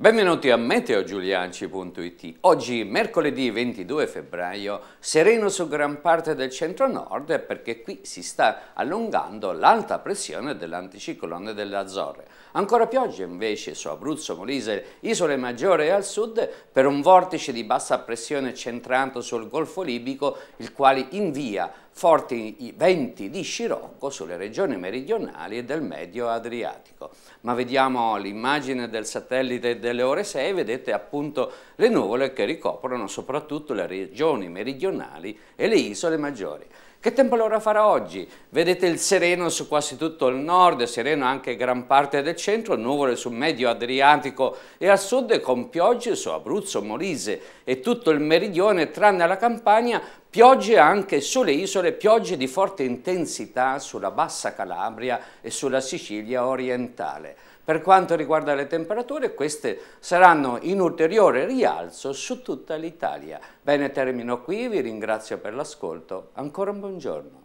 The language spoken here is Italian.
Benvenuti a meteogiulianci.it. Oggi, mercoledì 22 febbraio, sereno su gran parte del centro-nord perché qui si sta allungando l'alta pressione dell'anticiclone delle Azzorre. Ancora pioggia invece su Abruzzo, Molise, Isole Maggiore e al sud per un vortice di bassa pressione centrato sul Golfo Libico, il quale invia forti venti di scirocco sulle regioni meridionali e del medio Adriatico. Ma vediamo l'immagine del satellite delle ore 6, vedete appunto le nuvole che ricoprono soprattutto le regioni meridionali e le isole maggiori. Che tempo allora farà oggi? Vedete il sereno su quasi tutto il nord, sereno anche gran parte del centro, nuvole sul medio Adriatico e al sud con piogge su Abruzzo, Molise e tutto il meridione tranne la campagna, piogge anche sulle isole, piogge di forte intensità sulla bassa Calabria e sulla Sicilia orientale. Per quanto riguarda le temperature, queste saranno in ulteriore rialzo su tutta l'Italia. Bene, termino qui, vi ringrazio per l'ascolto, ancora un buongiorno.